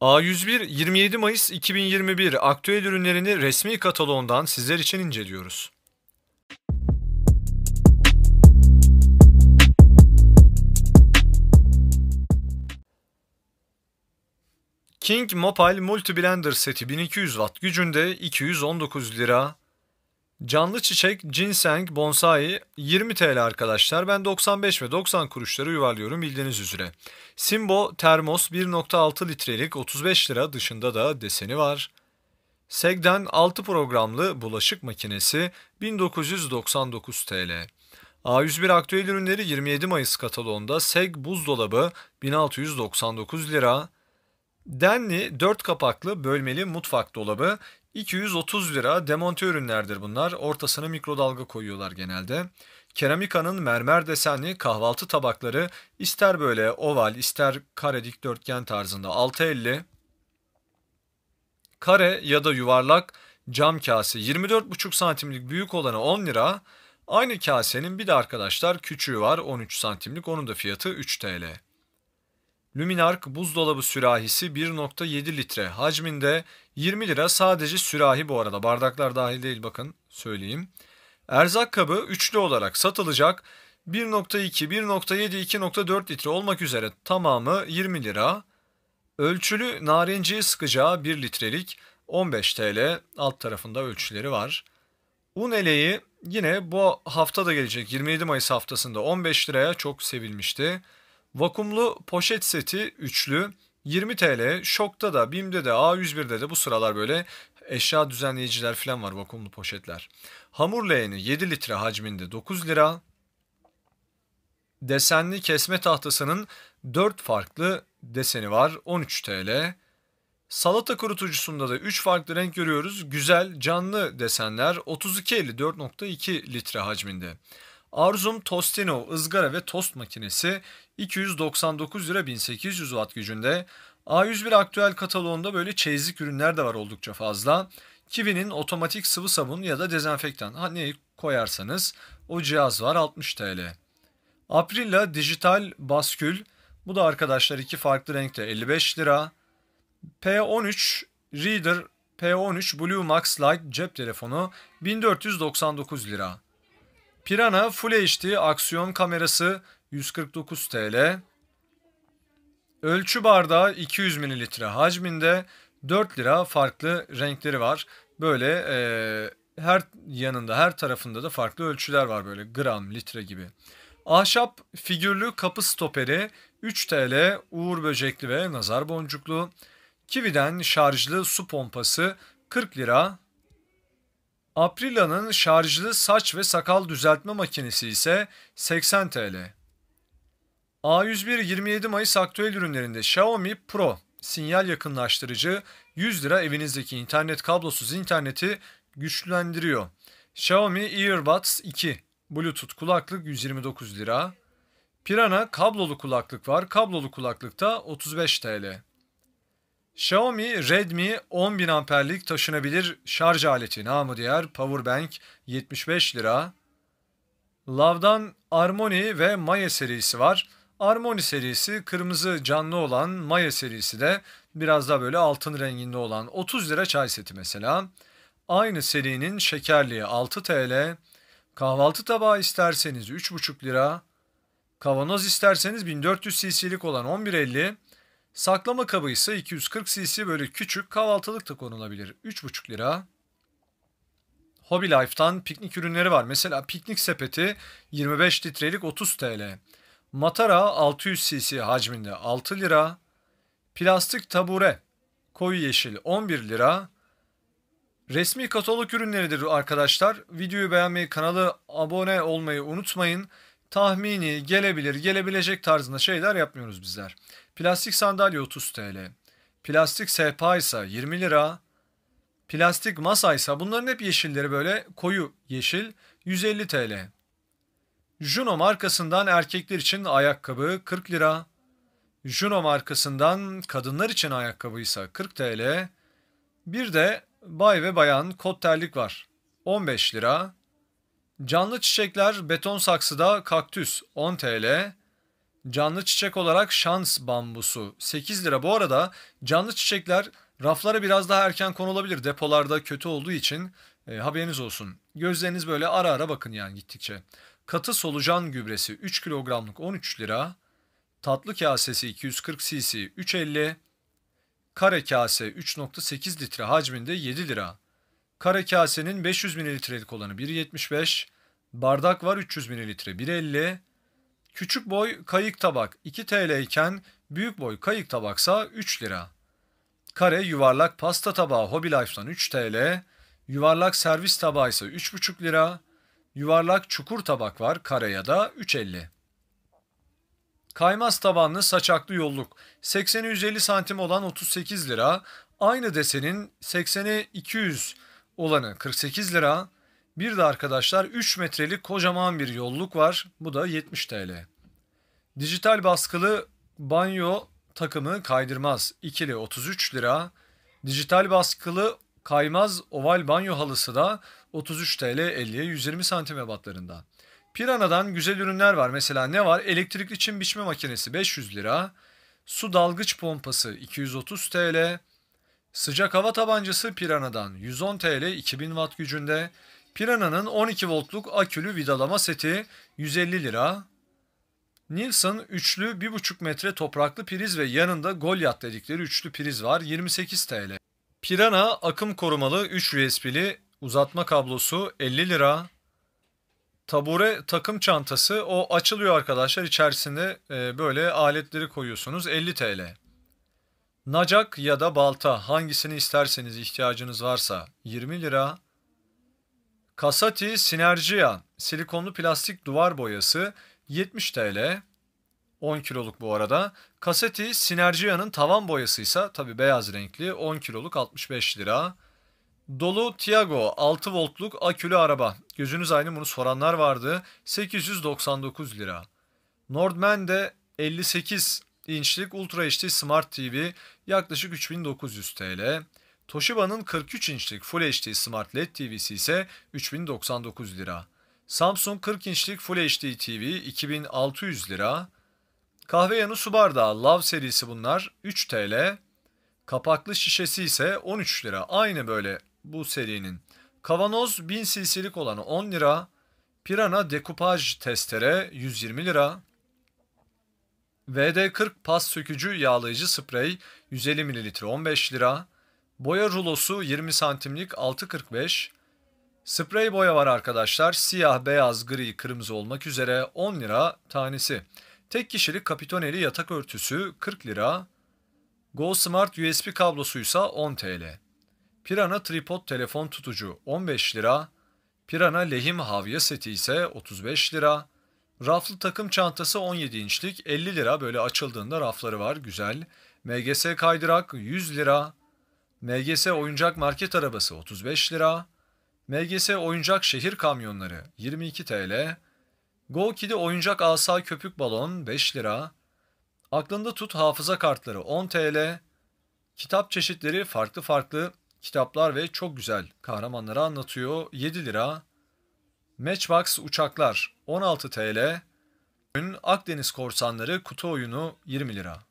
A101 27 Mayıs 2021 aktüel ürünlerini resmi kataloğundan sizler için inceliyoruz. King Mobile Multi Blender seti 1200 watt gücünde 219 lira Canlı çiçek, ginseng, bonsai 20 TL arkadaşlar. Ben 95 ve 90 kuruşları yuvarlıyorum bildiğiniz üzere. Simbo termos 1.6 litrelik 35 lira dışında da deseni var. Segden 6 programlı bulaşık makinesi 1999 TL. A101 aktüel ürünleri 27 Mayıs kataloğunda Seg buzdolabı 1699 lira. Denli 4 kapaklı bölmeli mutfak dolabı 230 lira demonte ürünlerdir bunlar. ortasını mikrodalga koyuyorlar genelde. Keramikanın mermer desenli kahvaltı tabakları ister böyle oval ister kare dikdörtgen tarzında 6.50. Kare ya da yuvarlak cam kase 24,5 santimlik büyük olanı 10 lira. Aynı kasenin bir de arkadaşlar küçüğü var 13 santimlik onun da fiyatı 3 TL. Luminark buzdolabı sürahisi 1.7 litre. Hacminde 20 lira sadece sürahi bu arada. Bardaklar dahil değil bakın söyleyeyim. Erzak kabı üçlü olarak satılacak. 1.2, 1.7, 2.4 litre olmak üzere tamamı 20 lira. Ölçülü narenciye sıkacağı 1 litrelik 15 TL alt tarafında ölçüleri var. Un eleği yine bu hafta da gelecek 27 Mayıs haftasında 15 liraya çok sevilmişti. Vakumlu poşet seti üçlü 20 TL. Şok'ta da, BİM'de de, A101'de de bu sıralar böyle eşya düzenleyiciler falan var vakumlu poşetler. Hamur leğeni 7 litre hacminde 9 lira. Desenli kesme tahtasının 4 farklı deseni var 13 TL. Salata kurutucusunda da 3 farklı renk görüyoruz. Güzel, canlı desenler 32.50 4.2 litre hacminde. Arzum Tostino ızgara ve tost makinesi 299 lira 1800 watt gücünde. A101 aktüel kataloğunda böyle çeyizlik ürünler de var oldukça fazla. Kivi'nin otomatik sıvı sabun ya da dezenfektan neyi koyarsanız o cihaz var 60 TL. Aprilla dijital baskül bu da arkadaşlar iki farklı renkte 55 lira. P13 Reader P13 Blue Max Lite cep telefonu 1499 lira. Pirana Full HD aksiyon kamerası 149 TL. Ölçü bardağı 200 ml hacminde 4 lira farklı renkleri var. Böyle e, her yanında her tarafında da farklı ölçüler var böyle gram, litre gibi. Ahşap figürlü kapı stoperi 3 TL uğur böcekli ve nazar boncuklu. Kividen şarjlı su pompası 40 lira Aprila'nın şarjlı saç ve sakal düzeltme makinesi ise 80 TL. A101 27 Mayıs aktüel ürünlerinde Xiaomi Pro sinyal yakınlaştırıcı 100 lira evinizdeki internet kablosuz interneti güçlendiriyor. Xiaomi Earbuds 2 Bluetooth kulaklık 129 lira. Pirana kablolu kulaklık var. Kablolu kulaklıkta 35 TL. Xiaomi Redmi 10.000 amperlik taşınabilir şarj aleti namı diğer Powerbank 75 lira. Love'dan Armoni ve Maya serisi var. Armoni serisi kırmızı canlı olan Maya serisi de biraz daha böyle altın renginde olan 30 lira çay seti mesela. Aynı serinin şekerliği 6 TL. Kahvaltı tabağı isterseniz 3,5 lira. Kavanoz isterseniz 1400 cc'lik olan 11.50 Saklama kabı ise 240 cc böyle küçük kahvaltılık da konulabilir. 3,5 lira. Hobby Life'tan piknik ürünleri var. Mesela piknik sepeti 25 litrelik 30 TL. Matara 600 cc hacminde 6 lira. Plastik tabure koyu yeşil 11 lira. Resmi katalog ürünleridir arkadaşlar. Videoyu beğenmeyi, kanalı abone olmayı unutmayın tahmini, gelebilir, gelebilecek tarzında şeyler yapmıyoruz bizler. Plastik sandalye 30 TL, plastik sehpa ise 20 lira, plastik masa ise bunların hep yeşilleri böyle koyu yeşil 150 TL. Juno markasından erkekler için ayakkabı 40 lira. Juno markasından kadınlar için ayakkabı ise 40 TL. Bir de bay ve bayan kot terlik var. 15 lira. Canlı çiçekler beton saksıda kaktüs 10 TL. Canlı çiçek olarak şans bambusu 8 lira. Bu arada canlı çiçekler raflara biraz daha erken konulabilir depolarda kötü olduğu için e, haberiniz olsun. Gözleriniz böyle ara ara bakın yani gittikçe. Katı solucan gübresi 3 kilogramlık 13 lira. Tatlı kasesi 240 cc 3.50. Kare kase 3.8 litre hacminde 7 lira. Kare kasenin 500 mililitrelik olanı 1.75. Bardak var 300 mililitre 1.50. Küçük boy kayık tabak 2 TL iken büyük boy kayık tabaksa 3 lira. Kare yuvarlak pasta tabağı Hobby Life'dan 3 TL. Yuvarlak servis tabağı ise 3,5 lira. Yuvarlak çukur tabak var kare ya da 3,50. Kaymaz tabanlı saçaklı yolluk 80'i 150 santim olan 38 lira. Aynı desenin 80'i 200 olanı 48 lira. Bir de arkadaşlar 3 metrelik kocaman bir yolluk var. Bu da 70 TL. Dijital baskılı banyo takımı kaydırmaz. İkili 33 lira. Dijital baskılı kaymaz oval banyo halısı da 33 TL 50'ye 120 santim ebatlarında. Pirana'dan güzel ürünler var. Mesela ne var? Elektrikli çim biçme makinesi 500 lira. Su dalgıç pompası 230 TL. Sıcak hava tabancası Pirana'dan 110 TL 2000 watt gücünde. Pirana'nın 12 voltluk akülü vidalama seti 150 lira. Nilsson üçlü 1,5 metre topraklı priz ve yanında Goliath dedikleri üçlü priz var 28 TL. Pirana akım korumalı 3 USB'li uzatma kablosu 50 lira. Tabure takım çantası o açılıyor arkadaşlar içerisinde e, böyle aletleri koyuyorsunuz 50 TL. Nacak ya da balta hangisini isterseniz ihtiyacınız varsa 20 lira. Kasati Sinerjia silikonlu plastik duvar boyası 70 TL. 10 kiloluk bu arada. Kaseti Sinergia'nın tavan boyası ise tabi beyaz renkli 10 kiloluk 65 lira. Dolu Tiago 6 voltluk akülü araba. Gözünüz aynı bunu soranlar vardı. 899 lira. Nordman de 58 inçlik Ultra HD Smart TV yaklaşık 3900 TL. Toshiba'nın 43 inçlik Full HD Smart LED TV'si ise 3099 lira. Samsung 40 inçlik Full HD TV 2600 lira. Kahve yanı su bardağı Love serisi bunlar 3 TL. Kapaklı şişesi ise 13 lira. Aynı böyle bu serinin. Kavanoz 1000 cc'lik olanı 10 lira. Pirana dekupaj testere 120 lira. VD40 pas sökücü yağlayıcı sprey 150 ml 15 lira. Boya rulosu 20 santimlik 6.45. Sprey boya var arkadaşlar. Siyah, beyaz, gri, kırmızı olmak üzere 10 lira tanesi. Tek kişilik kapitoneli yatak örtüsü 40 lira. Go Smart USB kablosuysa 10 TL. Pirana tripod telefon tutucu 15 lira. Pirana lehim havya seti ise 35 lira. Raflı takım çantası 17 inçlik 50 lira böyle açıldığında rafları var güzel. MGS kaydırak 100 lira. MGS oyuncak market arabası 35 lira. MGS oyuncak şehir kamyonları 22 TL. Go Kidi oyuncak asa köpük balon 5 lira. Aklında tut hafıza kartları 10 TL. Kitap çeşitleri farklı farklı kitaplar ve çok güzel kahramanları anlatıyor 7 lira. Matchbox uçaklar 16 TL. Akdeniz korsanları kutu oyunu 20 lira.